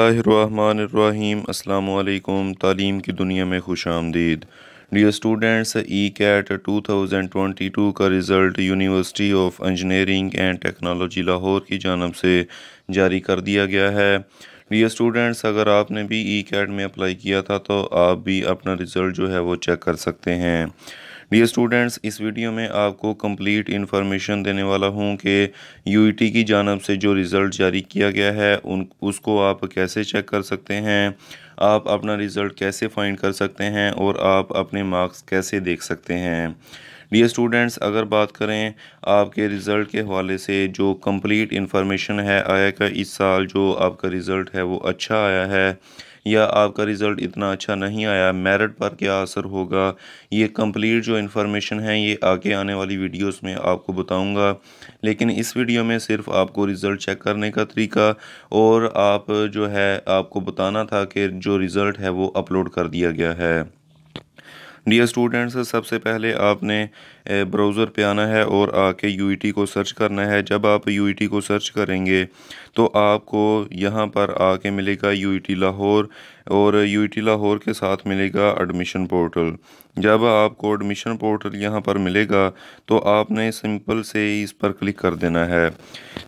अल्लाम तालीम की दुनिया में खुश आमदीद dear students E CAT two thousand twenty two का result university of engineering and technology Lahore की जानब से जारी कर दिया गया है डियर स्टूडेंट्स अगर आपने भी ई e कैट में अप्लाई किया था तो आप भी अपना रिज़ल्ट जो है वो चेक कर सकते हैं डियर स्टूडेंट्स इस वीडियो में आपको कंप्लीट इन्फॉर्मेशन देने वाला हूं कि यूईटी e की जानब से जो रिज़ल्ट जारी किया गया है उन उसको आप कैसे चेक कर सकते हैं आप अपना रिज़ल्ट कैसे फाइंड कर सकते हैं और आप अपने मार्क्स कैसे देख सकते हैं डियर स्टूडेंट्स अगर बात करें आपके रिज़ल्ट के हवाले से जो कंप्लीट इन्फॉर्मेशन है आया का इस साल जो आपका रिज़ल्ट है वो अच्छा आया है या आपका रिज़ल्ट इतना अच्छा नहीं आया मेरिट पर क्या असर होगा ये कंप्लीट जो इन्फॉर्मेशन है ये आगे आने वाली वीडियोस में आपको बताऊंगा लेकिन इस वीडियो में सिर्फ आपको रिज़ल्ट चेक करने का तरीका और आप जो है आपको बताना था कि जो रिज़ल्ट है वो अपलोड कर दिया गया है डियर स्टूडेंट्स सबसे पहले आपने ब्राउज़र पे आना है और आके यू e को सर्च करना है जब आप यू e को सर्च करेंगे तो आपको यहाँ पर आके मिलेगा यू e लाहौर और यू टी लाहौर के साथ मिलेगा एडमिशन पोर्टल जब आपको एडमिशन पोर्टल यहाँ पर मिलेगा तो आपने सिंपल से इस पर क्लिक कर देना है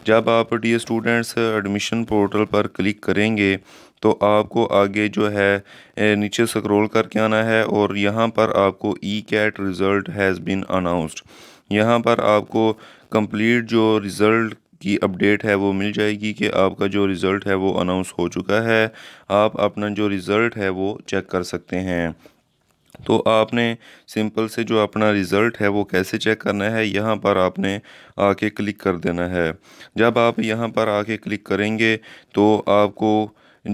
जब आप डी स्टूडेंट्स एडमिशन पोर्टल पर क्लिक करेंगे तो आपको आगे जो है नीचे स्क्रॉल करके आना है और यहाँ पर आपको E CAT result has been announced यहाँ पर आपको कंप्लीट जो रिज़ल्ट की अपडेट है वो मिल जाएगी कि आपका जो रिज़ल्ट है वो अनाउंस हो चुका है आप अपना जो रिज़ल्ट है वो चेक कर सकते हैं तो आपने सिंपल से जो अपना रिज़ल्ट है वो कैसे चेक करना है यहाँ पर आपने आके क्लिक कर देना है जब आप यहाँ पर आके क्लिक करेंगे तो आपको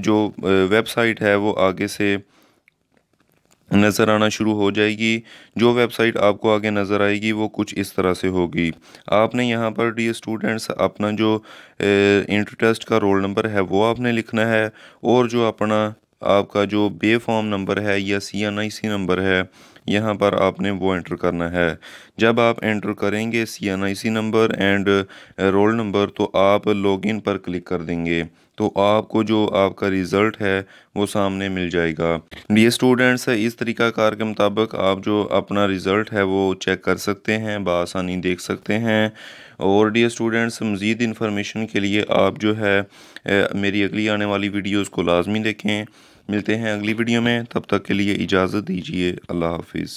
जो वेबसाइट है वो आगे से नज़र आना शुरू हो जाएगी जो वेबसाइट आपको आगे नज़र आएगी वो कुछ इस तरह से होगी आपने यहाँ पर डी स्टूडेंट्स अपना जो इंटर टेस्ट का रोल नंबर है वो आपने लिखना है और जो अपना आपका जो बे फॉर्म नंबर है या सी एन आई सी नंबर है यहाँ पर आपने वो एंटर करना है जब आप एंटर करेंगे C N I C number and roll number तो आप लॉगिन पर क्लिक कर देंगे तो आपको जो आपका रिज़ल्ट है वो सामने मिल जाएगा ये स्टूडेंट्स इस तरीक़ाकार के मुताबिक आप जो अपना रिज़ल्ट है वो चेक कर सकते हैं बसानी देख सकते हैं और डी स्टूडेंट्स मज़ीद इन्फॉर्मेशन के लिए आप जो है uh, मेरी अगली आने वाली वीडियोज़ को लाजमी देखें मिलते हैं अगली वीडियो में तब तक के लिए इजाज़त दीजिए अल्लाह हाफिज़